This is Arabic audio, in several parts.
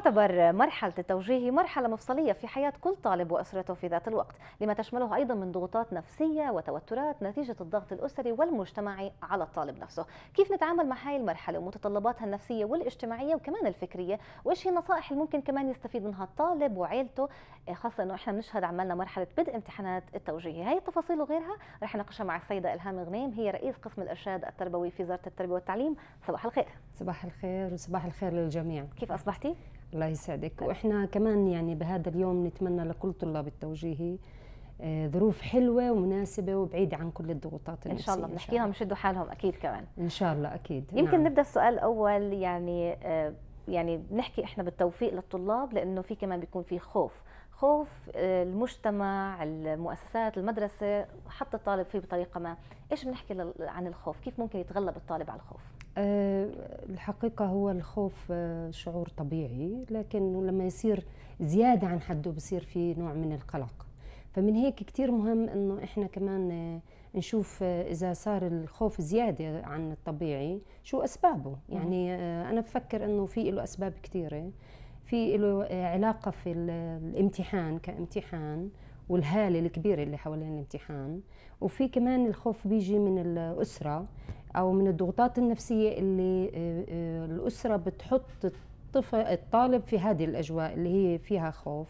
تعتبر مرحلة التوجيهي مرحلة مفصلية في حياة كل طالب وأسرته في ذات الوقت لما تشمله أيضا من ضغوطات نفسية وتوترات نتيجة الضغط الأسري والمجتمعي على الطالب نفسه كيف نتعامل مع هاي المرحلة ومتطلباتها النفسية والاجتماعية وكمان الفكرية وإيش هي النصائح اللي ممكن كمان يستفيد منها الطالب وعيلته خاصة أنه إحنا بنشهد عملنا مرحلة بدء امتحانات التوجيهي هاي التفاصيل وغيرها رح نناقشها مع السيدة إلهام غنيم هي رئيس قسم الإرشاد التربوي في وزارة التربية والتعليم صباح الخير صباح الخير وصباح الخير للجميع كيف أصبحتي؟ الله يسعدك أه. واحنا كمان يعني بهذا اليوم نتمنى لكل طلاب التوجيهي أه، ظروف حلوه ومناسبه وبعيده عن كل الضغوطات النفسيه ان شاء الله بنحكي لهم يشدوا حالهم اكيد كمان ان شاء الله اكيد يمكن نعم. نبدا السؤال الاول يعني أه، يعني بنحكي احنا بالتوفيق للطلاب لانه في كمان بيكون في خوف خوف المجتمع المؤسسات المدرسه حط الطالب فيه بطريقه ما ايش بنحكي عن الخوف كيف ممكن يتغلب الطالب على الخوف آه، الحقيقة هو الخوف آه، شعور طبيعي لكن لما يصير زيادة عن حده بصير في نوع من القلق فمن هيك كتير مهم انه احنا كمان آه، نشوف اذا صار الخوف زياده عن الطبيعي شو اسبابه يعني انا بفكر انه في له اسباب كثيره في له علاقه في الامتحان كامتحان والهاله الكبيره اللي حوالين الامتحان وفي كمان الخوف بيجي من الاسره او من الضغوطات النفسيه اللي آه، آه، الاسره بتحط الطفل الطالب في هذه الاجواء اللي هي فيها خوف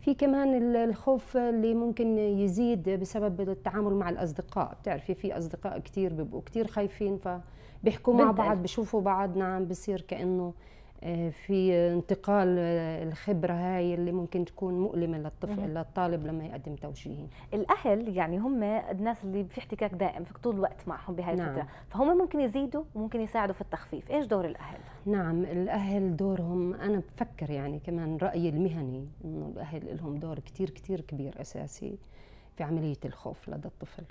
في كمان الخوف اللي ممكن يزيد بسبب التعامل مع الاصدقاء بتعرفي في اصدقاء كثير بيبقوا كثير خايفين فبيحكوا مع بعض بيشوفوا بعض نعم بصير كانه آه، في انتقال آه، الخبره هاي اللي ممكن تكون مؤلمه للطفل للطالب لما يقدم توجيهي الاهل يعني هم الناس اللي في احتكاك دائم في طول الوقت معهم بهاي نعم. الفتره فهم ممكن يزيدوا وممكن يساعدوا في التخفيف ايش دور الاهل نعم الاهل دورهم انا بفكر يعني كمان رايي المهني انه الاهل لهم دور كثير كثير كبير اساسي في عمليه الخوف لدى الطفل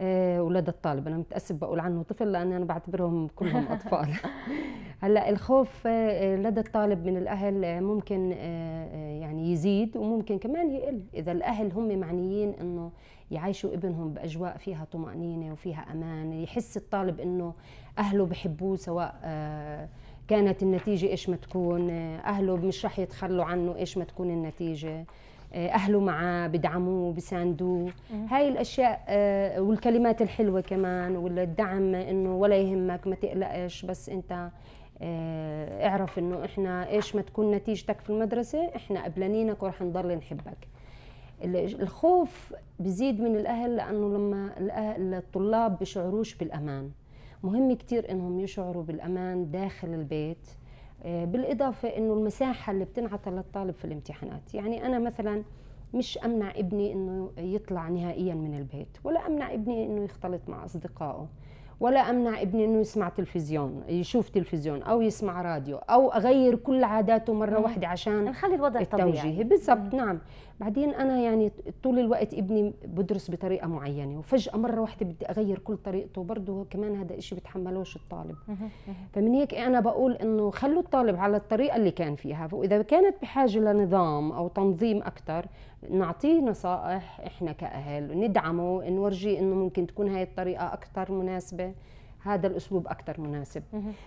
اولاد آه، الطالب انا متاسف بقول عنه طفل لان انا بعتبرهم كلهم اطفال هلا الخوف آه، لدى الطالب من الاهل آه، ممكن يعني يزيد وممكن كمان يقل اذا الاهل هم معنيين انه يعيشوا ابنهم باجواء فيها طمانينه وفيها امان يحس الطالب انه اهله بحبوه سواء كانت النتيجه ايش ما تكون اهله مش رح يتخلوا عنه ايش ما تكون النتيجه اهله معاه بدعموه بساندوه هاي الاشياء آه، والكلمات الحلوه كمان والدعم انه ولا يهمك ما تقلقش بس انت آه، اعرف انه احنا ايش ما تكون نتيجتك في المدرسه احنا قبلانينك ورح نضل نحبك الخوف بزيد من الاهل لانه لما الأهل الطلاب بشعروش بالامان مهم كتير انهم يشعروا بالامان داخل البيت آه، بالاضافه انه المساحه اللي بتنعطى للطالب في الامتحانات يعني انا مثلا مش امنع ابني انه يطلع نهائيا من البيت ولا امنع ابني انه يختلط مع اصدقائه ولا امنع ابني انه يسمع تلفزيون يشوف تلفزيون او يسمع راديو او اغير كل عاداته مره واحده عشان نخلي الوضع التوجيهي طبيعي بالضبط نعم بعدين انا يعني طول الوقت ابني بدرس بطريقه معينه وفجاه مره واحده بدي اغير كل طريقته برضه كمان هذا شيء بتحملوش الطالب فمن هيك انا بقول انه خلوا الطالب على الطريقه اللي كان فيها واذا كانت بحاجه لنظام او تنظيم اكثر نعطيه نصائح احنا كاهل ندعمه نورجيه انه ممكن تكون هاي الطريقه اكثر مناسبه هذا الاسلوب اكثر مناسب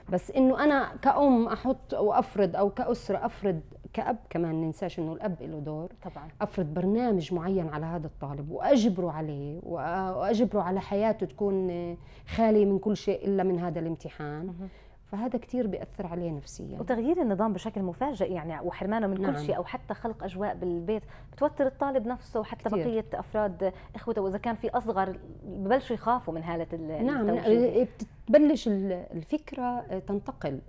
بس انه انا كأم احط وافرض او كأسرة افرض كأب كمان ننساش انه الاب له دور طبعا افرض برنامج معين على هذا الطالب واجبره عليه واجبره على حياته تكون خاليه من كل شيء الا من هذا الامتحان فهذا كثير بياثر عليه نفسيا وتغيير النظام بشكل مفاجئ يعني وحرمانه من نعم. كل شيء او حتى خلق اجواء بالبيت بتوتر الطالب نفسه وحتى كتير. بقيه افراد اخوته واذا كان في اصغر ببلشوا يخافوا من هاله نعم, نعم. إيه، بتبلش الفكره آه، تنتقل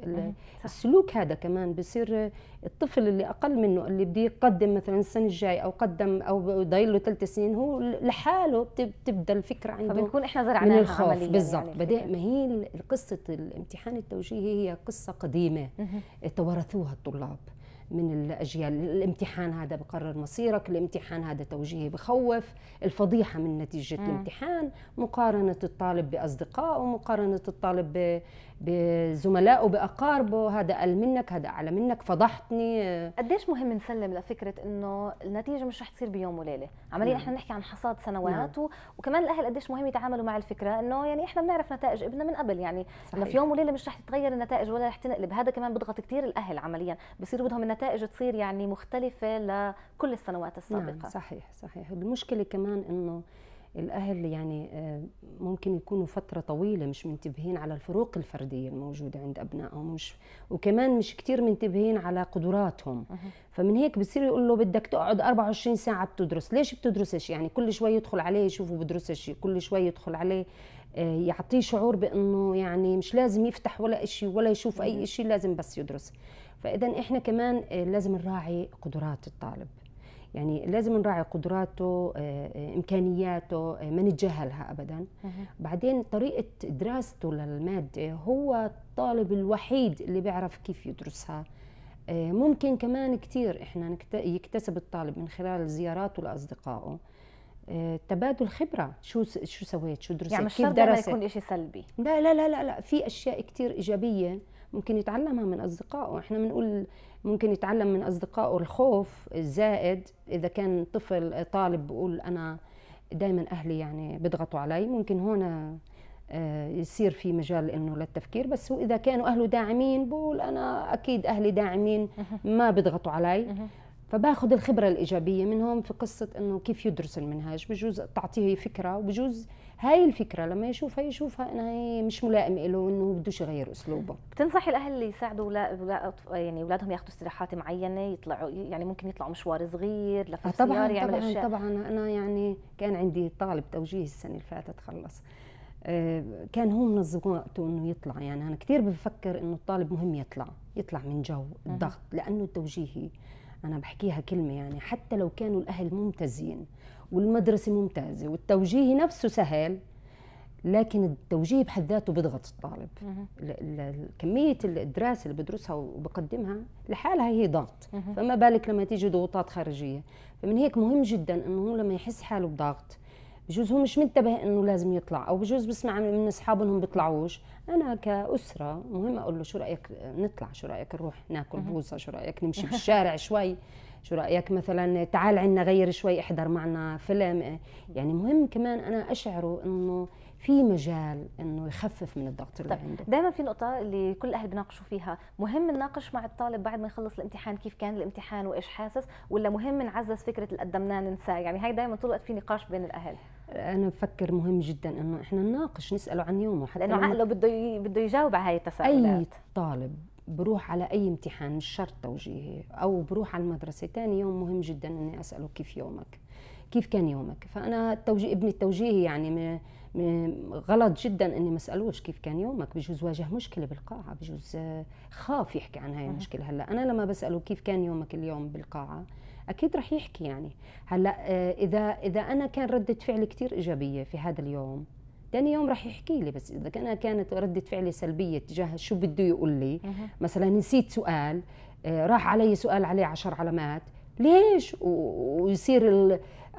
السلوك هذا كمان بصير آه، الطفل اللي اقل منه اللي بده يقدم مثلا السنه الجاي او قدم او ضايل له ثلاث سنين هو لحاله بتبدا الفكره عنده فبنكون احنا زرعناها عمليا يعني بالضبط يعني بدأ ما هي قصه الامتحان التوجيهي شيء هي قصة قديمة توارثوها الطلاب من الأجيال الامتحان هذا بقرر مصيرك الامتحان هذا توجيهي بخوف الفضيحة من نتيجة م. الامتحان مقارنة الطالب بأصدقائه مقارنة الطالب بزملائه بأقاربه هذا أقل منك هذا أعلى منك فضحتني قديش مهم نسلم لفكرة أنه النتيجة مش رح تصير بيوم وليلة عمليا نعم. إحنا نحكي عن حصاد سنوات نعم. و... وكمان الأهل قديش مهم يتعاملوا مع الفكرة أنه يعني إحنا بنعرف نتائج ابننا من قبل يعني صحيح. أنه في يوم وليلة مش رح تتغير النتائج ولا رح تنقلب هذا كمان بيضغط كثير الأهل عمليا بصير بدهم النتائج النتائج تصير يعني مختلفه لكل السنوات نعم، السابقه نعم صحيح صحيح المشكله كمان انه الاهل يعني آه، ممكن يكونوا فتره طويله مش منتبهين على الفروق الفرديه الموجوده عند ابنائهم مش وكمان مش كثير منتبهين على قدراتهم فمن هيك بصير يقول له بدك تقعد 24 ساعه بتدرس ليش بتدرسش يعني كل شوي يدخل عليه يشوفه بدرسش كل شوي يدخل عليه آه، يعطيه شعور بانه يعني مش لازم يفتح ولا شيء ولا يشوف اي شيء لازم بس يدرس فاذا احنا كمان آه، لازم نراعي قدرات الطالب يعني لازم نراعي قدراته آه، آه، امكانياته ما نتجاهلها ابدا بعدين طريقه دراسته للماده هو الطالب الوحيد اللي بيعرف كيف يدرسها ممكن كمان كثير احنا يكتسب الطالب من خلال زياراته لاصدقائه تبادل خبره شو شو سويت شو درست يعني كيف درست ما يكون شيء سلبي لا لا لا لا, لا. في اشياء كثير ايجابيه ممكن يتعلمها من اصدقائه احنا بنقول ممكن يتعلم من اصدقائه الخوف الزائد اذا كان طفل طالب بقول انا دائما اهلي يعني بيضغطوا علي ممكن هون آه، يصير في مجال انه للتفكير بس هو اذا كانوا اهله داعمين بقول انا اكيد اهلي داعمين ما بيضغطوا علي فباخذ الخبره الايجابيه منهم في قصه انه كيف يدرس المنهاج بجوز تعطيه فكره وبجوز هاي الفكره لما يشوفها يشوفها انها هي مش ملائمه له انه بدوش يغير اسلوبه بتنصحي الاهل اللي يساعدوا يعني اولادهم ياخذوا استراحات معينه يطلعوا يعني ممكن يطلعوا مشوار صغير لفه آه، طبعا يعمل يعني طبعا أشياء. طبعا انا يعني كان عندي طالب توجيه السنه اللي فاتت خلص آه، كان هو منظم وقته انه يطلع يعني انا كثير بفكر انه الطالب مهم يطلع يطلع من جو الضغط لانه التوجيهي أنا بحكيها كلمة يعني حتى لو كانوا الأهل ممتازين والمدرسة ممتازة والتوجيه نفسه سهل لكن التوجيه بحد ذاته بضغط الطالب كمية الدراسة اللي بدرسها وبقدمها لحالها هي ضغط فما بالك لما تيجي ضغوطات خارجية فمن هيك مهم جدا انه هو لما يحس حاله بضغط بجوز هو مش منتبه انه لازم يطلع او بجوز بسمع من اصحابه انهم بيطلعوش انا كاسره مهم اقول له شو رايك نطلع شو رايك نروح ناكل بوصه شو رايك نمشي بالشارع شوي شو رايك مثلا تعال عنا غير شوي احضر معنا فيلم يعني مهم كمان انا اشعره انه في مجال انه يخفف من الضغط اللي طيب، عنده دائما في نقطه اللي كل الاهل بيناقشوا فيها مهم نناقش مع الطالب بعد ما يخلص الامتحان كيف كان الامتحان وايش حاسس ولا مهم نعزز فكره اللي قدمناه ننساه يعني هاي دائما طول الوقت في نقاش بين الاهل انا بفكر مهم جدا انه احنا نناقش نساله عن يومه حتى لانه عقله بده بده يجاوب على هاي التساؤلات اي طالب بروح على اي امتحان مش شرط توجيهي او بروح على المدرسه ثاني يوم مهم جدا اني اساله كيف يومك كيف كان يومك فانا التوجيه ابني التوجيهي يعني م... م... غلط جدا اني ما اسالوش كيف كان يومك بجوز واجه مشكله بالقاعه بجوز خاف يحكي عن هاي المشكله هلا انا لما بساله كيف كان يومك اليوم بالقاعه اكيد رح يحكي يعني هلا آه، اذا اذا انا كان رده فعلي كثير ايجابيه في هذا اليوم ثاني يوم رح يحكي لي بس اذا انا كانت رده فعلي سلبيه تجاه شو بده يقول لي مثلا نسيت سؤال آه، راح علي سؤال عليه عشر علامات ليش ويصير آه،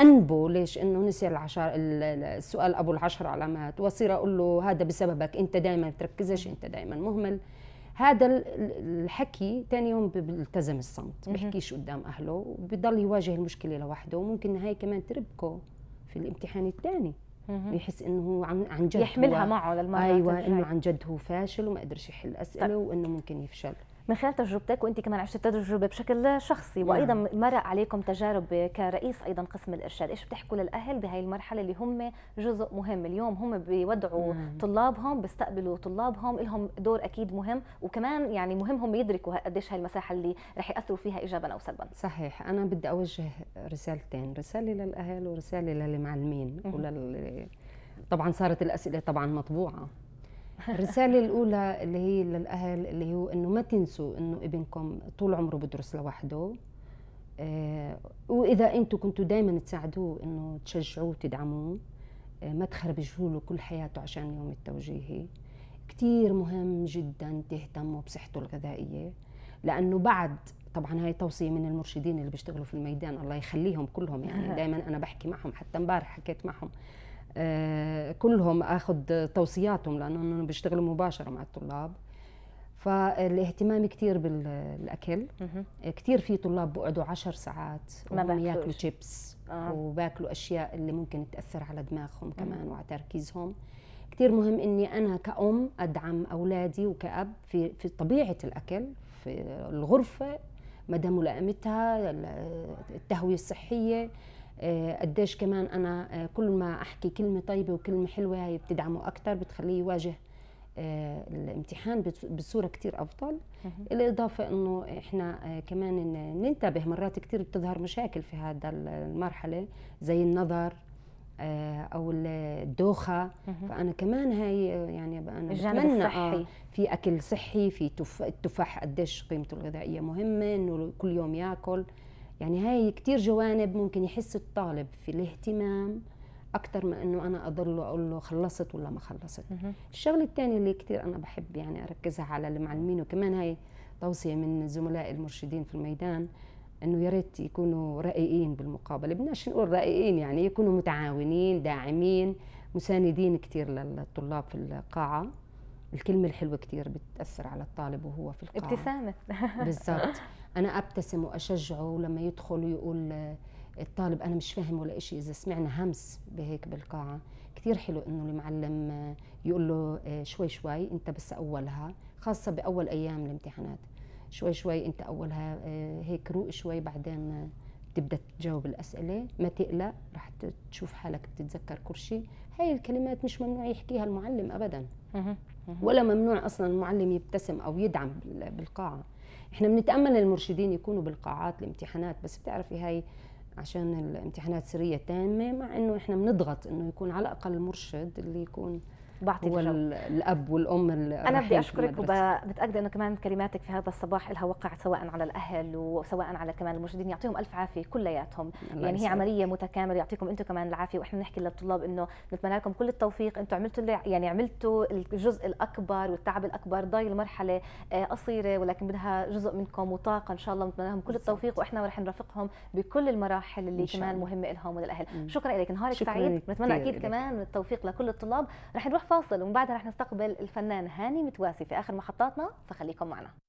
انبه ليش انه نسي العشر السؤال ابو العشر علامات واصير اقول له هذا بسببك انت دائما بتركزش انت دائما مهمل هذا الحكي ثاني يوم بيلتزم الصمت بيحكيش قدام اهله وبيضل يواجه المشكله لوحده وممكن هاي كمان تربكه في الامتحان الثاني يحس انه عن عن جد يحملها معه للمره ايوه انه عن جد هو فاشل وما قدرش يحل اسئله طيب. وانه ممكن يفشل من خلال تجربتك وانت كمان عشت التجربه بشكل شخصي وايضا نعم. مرق عليكم تجارب كرئيس ايضا قسم الارشاد ايش بتحكوا للاهل بهي المرحله اللي هم جزء مهم اليوم هم بيودعوا نعم. طلابهم بيستقبلوا طلابهم لهم دور اكيد مهم وكمان يعني مهم هم يدركوا قديش هاي المساحه اللي رح ياثروا فيها ايجابا او سلبا صحيح انا بدي اوجه رسالتين رساله للاهل ورساله للمعلمين ولل طبعا صارت الاسئله طبعا مطبوعه الرسالة الأولى اللي هي للأهل اللي هو إنه ما تنسوا إنه ابنكم طول عمره بدرس لوحده آه، وإذا أنتم كنتوا دائما تساعدوه إنه تشجعوه وتدعموه آه، ما تخربجوا له كل حياته عشان يوم التوجيهي كثير مهم جدا تهتموا بصحته الغذائية لأنه بعد طبعا هاي توصيه من المرشدين اللي بيشتغلوا في الميدان الله يخليهم كلهم يعني دائما انا بحكي معهم حتى امبارح حكيت معهم آه، كلهم اخذ توصياتهم لانهم بيشتغلوا مباشره مع الطلاب فالاهتمام كثير بالاكل كثير في طلاب بقعدوا عشر ساعات ما ياكلوا شيبس آه. وباكلوا اشياء اللي ممكن تاثر على دماغهم كمان وعلى تركيزهم كثير مهم اني انا كأم ادعم اولادي وكأب في في طبيعه الاكل في الغرفه مدى ملائمتها التهويه الصحيه آه، قديش كمان انا آه، كل ما احكي كلمه طيبه وكلمه حلوه هي بتدعمه اكثر بتخليه يواجه آه، الامتحان بصوره كثير افضل الاضافه انه احنا كمان ننتبه مرات كثير بتظهر مشاكل في هذا المرحله زي النظر او الدوخه فانا كمان هاي يعني انا بتمنى في اكل صحي في التفاح قديش قيمته الغذائيه مهمه انه كل يوم ياكل يعني هاي كتير جوانب ممكن يحس الطالب في الاهتمام اكثر ما انه انا اضله اقول له خلصت ولا ما خلصت الشغله الثانيه اللي كثير انا بحب يعني اركزها على المعلمين وكمان هاي توصيه من زملائي المرشدين في الميدان انه يا ريت يكونوا رقيقين بالمقابله بدناش نقول رقيقين يعني يكونوا متعاونين داعمين مساندين كثير للطلاب في القاعه الكلمة الحلوة كثير بتأثر على الطالب وهو في القاعة ابتسامة بالضبط أنا أبتسم وأشجعه ولما يدخل ويقول الطالب أنا مش فاهم ولا إشي إذا سمعنا همس بهيك بالقاعة كثير حلو إنه المعلم آه، يقول له آه، شوي شوي أنت بس أولها خاصة بأول أيام الامتحانات شوي شوي أنت أولها آه، هيك روق شوي بعدين تبدا تجاوب الاسئله ما تقلق رح تشوف حالك بتتذكر كل شيء هاي الكلمات مش ممنوع يحكيها المعلم ابدا ولا ممنوع اصلا المعلم يبتسم او يدعم بالقاعه احنا بنتامل المرشدين يكونوا بالقاعات الامتحانات بس بتعرفي هاي عشان الامتحانات سريه تامه مع انه احنا بنضغط انه يكون على الاقل المرشد اللي يكون بعطي هو الاب والام انا بدي اشكرك وبتاكد انه كمان كلماتك في هذا الصباح لها وقع سواء على الاهل وسواء على كمان المرشدين يعطيهم الف عافيه كلياتهم يعني هي هي عمليه متكامله يعطيكم انتم كمان العافيه واحنا بنحكي للطلاب انه نتمنى لكم كل التوفيق انتم عملتوا يعني عملتوا الجزء الاكبر والتعب الاكبر ضايل مرحله آه، قصيره ولكن بدها جزء منكم وطاقه ان شاء الله نتمنى لهم كل التوفيق واحنا رح نرافقهم بكل المراحل اللي كمان مهمه لهم وللاهل شكرا لك نهارك سعيد بتمنى اكيد كمان التوفيق لكل الطلاب رح نروح فاصل ومن بعدها رح نستقبل الفنان هاني متواسي في اخر محطاتنا فخليكم معنا